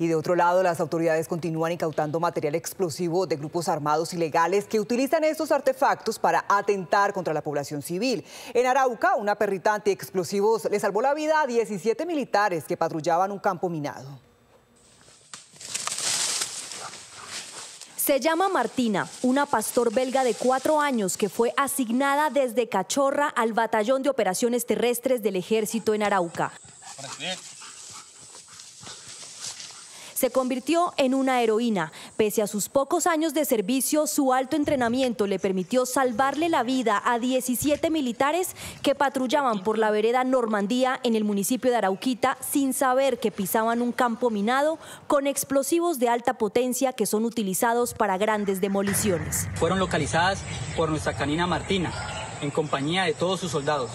Y de otro lado, las autoridades continúan incautando material explosivo de grupos armados ilegales que utilizan estos artefactos para atentar contra la población civil. En Arauca, una perrita antiexplosivos le salvó la vida a 17 militares que patrullaban un campo minado. Se llama Martina, una pastor belga de cuatro años que fue asignada desde Cachorra al Batallón de Operaciones Terrestres del Ejército en Arauca. Se convirtió en una heroína. Pese a sus pocos años de servicio, su alto entrenamiento le permitió salvarle la vida a 17 militares que patrullaban por la vereda Normandía en el municipio de Arauquita sin saber que pisaban un campo minado con explosivos de alta potencia que son utilizados para grandes demoliciones. Fueron localizadas por nuestra canina Martina en compañía de todos sus soldados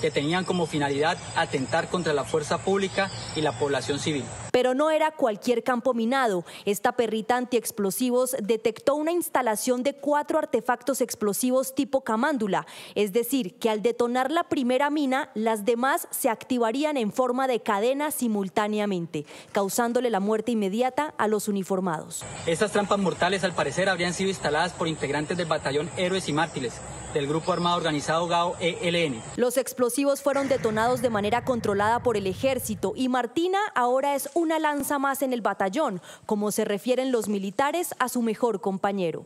que tenían como finalidad atentar contra la fuerza pública y la población civil. Pero no era cualquier campo minado. Esta perrita antiexplosivos detectó una instalación de cuatro artefactos explosivos tipo camándula, es decir, que al detonar la primera mina, las demás se activarían en forma de cadena simultáneamente, causándole la muerte inmediata a los uniformados. Estas trampas mortales al parecer habrían sido instaladas por integrantes del batallón Héroes y Mártires, del grupo armado organizado GAO ELN. Los explosivos fueron detonados de manera controlada por el ejército y Martina ahora es un una lanza más en el batallón, como se refieren los militares a su mejor compañero.